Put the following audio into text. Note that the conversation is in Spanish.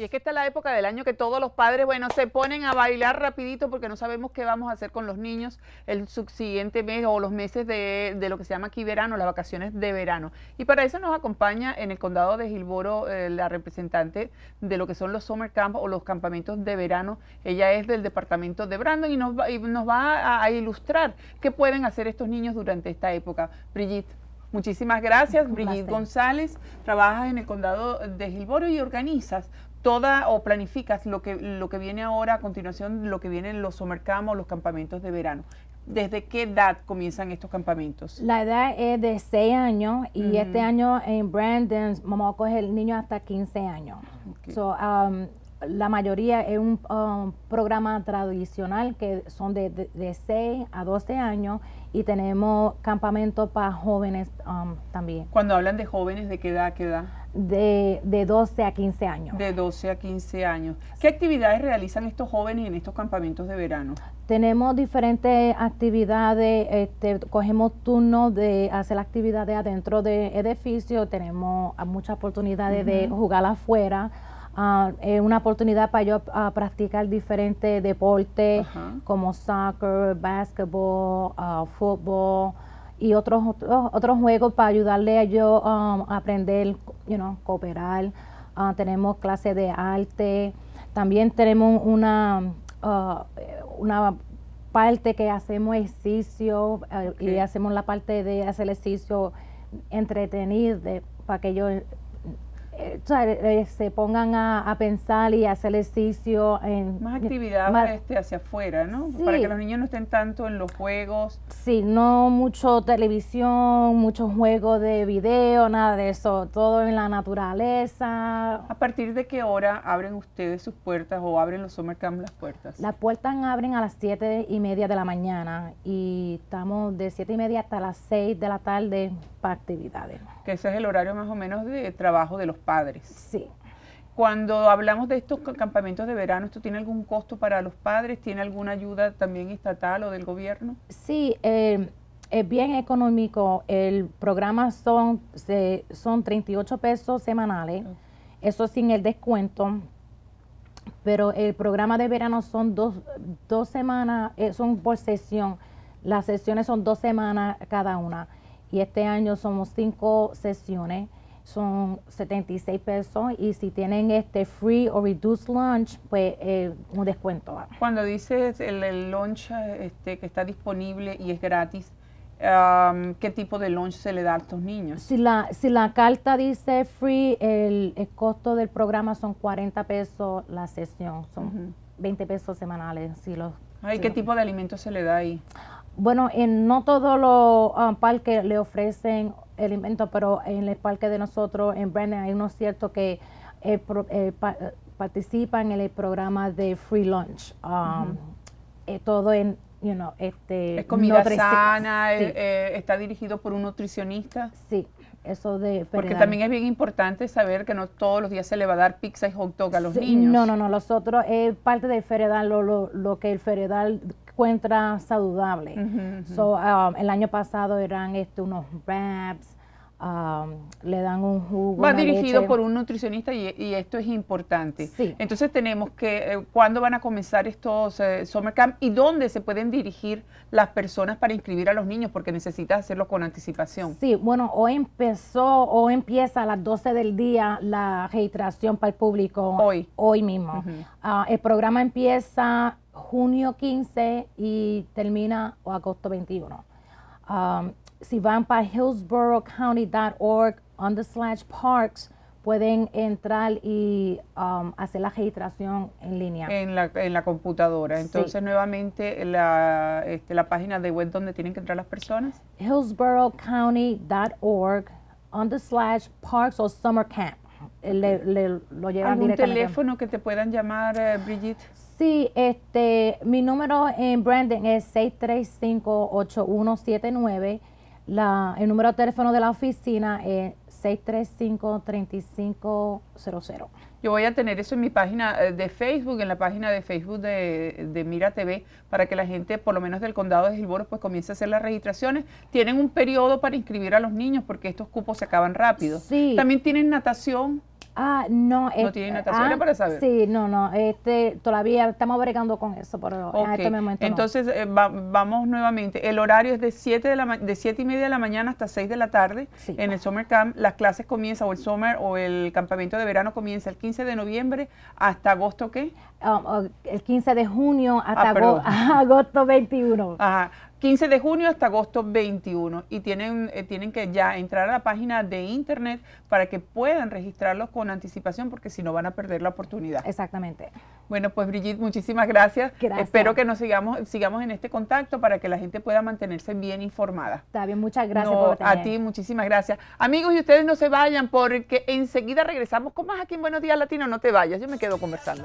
Y es que esta la época del año que todos los padres, bueno, se ponen a bailar rapidito porque no sabemos qué vamos a hacer con los niños el subsiguiente mes o los meses de, lo que se llama aquí verano, las vacaciones de verano. Y para eso nos acompaña en el condado de Gilboro eh, la representante de lo que son los summer camps o los campamentos de verano. Ella es del departamento de Brandon y nos va, nos va a, a ilustrar qué pueden hacer estos niños durante esta época. Brigitte. Muchísimas gracias, Brigitte González. Trabajas en el condado de Gilboro y organizas toda o planificas lo que, lo que viene ahora, a continuación lo que vienen los somercamos, los campamentos de verano. ¿Desde qué edad comienzan estos campamentos? La edad es de 6 años y este año en Brandon vamos a coger el niño hasta 15 años. So, um, la mayoría es un um, programa tradicional que son de, de, 6 a 12 años y tenemos campamentos para jóvenes um, también. Cuando hablan de jóvenes, ¿de qué edad, qué edad? de, 12 a 15 años. De 12 a 15 años. ¿Qué actividades realizan estos jóvenes en estos campamentos de verano? Tenemos diferentes actividades, este, cogemos turnos de hacer actividades adentro de edificio, tenemos muchas oportunidades de jugar afuera. Ah, una oportunidad para yo ah, practicar diferentes deportes como soccer, basketball, ah, fútbol y otros, otros, juegos para ayudarle a yo a aprender you cooperar. Ah, tenemos clases de arte. También tenemos una, ah, una parte que hacemos ejercicio eh, y hacemos la parte de hacer ejercicio entretenido para que yo eh, eh, se pongan a, pensar y hacer ejercicio. En, más actividad este, hacia afuera, ¿no? Para que los niños no estén tanto en los juegos. Sí, no mucho televisión, muchos juegos de video, nada de eso, todo en la naturaleza. ¿A partir de qué hora abren ustedes sus puertas o abren los summer camp las puertas? Las puertas abren a las 7 y media de la mañana y estamos de 7 y media hasta las 6 de la tarde que ese es el horario más o menos de trabajo de los padres. Sí. Cuando hablamos de estos campamentos de verano, ¿esto tiene algún costo para los padres? ¿Tiene alguna ayuda también estatal o del gobierno? Sí, eh, es bien económico. El programa son, son 38 pesos semanales, eso sin el descuento. Pero el programa de verano son dos, dos semanas, eh, son por sesión. Las sesiones son dos semanas cada una y este año somos cinco sesiones, son 76 pesos y si tienen este free o reduced lunch, pues eh, un descuento. Cuando dices el, lunch este, que está disponible y es gratis, um, qué tipo de lunch se le da a estos niños. Si la, si la carta dice free, el, costo del programa son 40 pesos la sesión, son 20 pesos semanales. Si los, ¿Qué tipo de alimentos se le da ahí? Bueno, en no todos los um, parques le ofrecen alimentos, pero en el parque de nosotros, en Brennan, hay unos ciertos que eh, eh, eh, participan en el programa de Free Lunch. Um, todo en, you know, este... Es comida sana, está dirigido por un nutricionista. Sí, eso de... Porque también es bien importante saber que no todos los días se le va a dar pizza y hot dog a los niños. No, no, no, nosotros es parte del Feredal, lo, lo, lo que el Feredal encuentra saludable. So, um, el año pasado eran este, unos wraps, le dan un jugo. Va dirigido por un nutricionista y, esto es importante. Sí. Entonces tenemos que, eh, ¿cuándo van a comenzar estos eh, summer camp y dónde se pueden dirigir las personas para inscribir a los niños? Porque necesitas hacerlo con anticipación. Sí, bueno, hoy empezó o empieza a las 12 del día la registración para el público. Hoy. Hoy mismo. Ah, el programa empieza junio 15 y termina agosto 21 si van para hillsboroughcounty.org on the slash parks, pueden entrar y um, hacer la registración en línea. En la, en la computadora. Entonces, nuevamente, la, este, la página de web donde tienen que entrar las personas. hillsboroughcounty.org on the slash parks o summer camp. Eh, le, lo llevan ¿Algún teléfono que te puedan llamar, eh, Brigitte? Sí, este, mi número en Brandon es 635-8179 el número de teléfono de la oficina es 635-3500. Yo voy a tener eso en mi página eh, de Facebook, en la página de Facebook de, Mira TV, para que la gente, por lo menos del condado de Gilboro, pues comience a hacer las registraciones. Tienen un periodo para inscribir a los niños porque estos cupos se acaban rápido. Sí. También tienen natación. Ah, no. No este, tiene natación, ah, para saber. Sí, no, no. Este, todavía estamos bregando con eso, pero en este momento Entonces, no. eh, vamos nuevamente. El horario es de 7 de la de siete y media de la mañana hasta 6 de la tarde en el Summer Camp. Las clases comienzan, o el Summer, o el campamento de verano comienza el 15 de noviembre hasta agosto, ¿qué? Um, oh, el 15 de junio hasta ah, agosto, agosto 21. Ajá. 15 de junio hasta agosto 21 y tienen, eh, tienen que ya entrar a la página de internet para que puedan registrarlos con anticipación porque si no van a perder la oportunidad. Exactamente. Bueno, pues Brigitte, muchísimas gracias. gracias. Espero que nos sigamos, sigamos en este contacto para que la gente pueda mantenerse bien informada. Está muchas gracias. por a ti, muchísimas gracias. Amigos, y ustedes no se vayan porque enseguida regresamos con más aquí en Buenos Días Latino. No te vayas, yo me quedo conversando.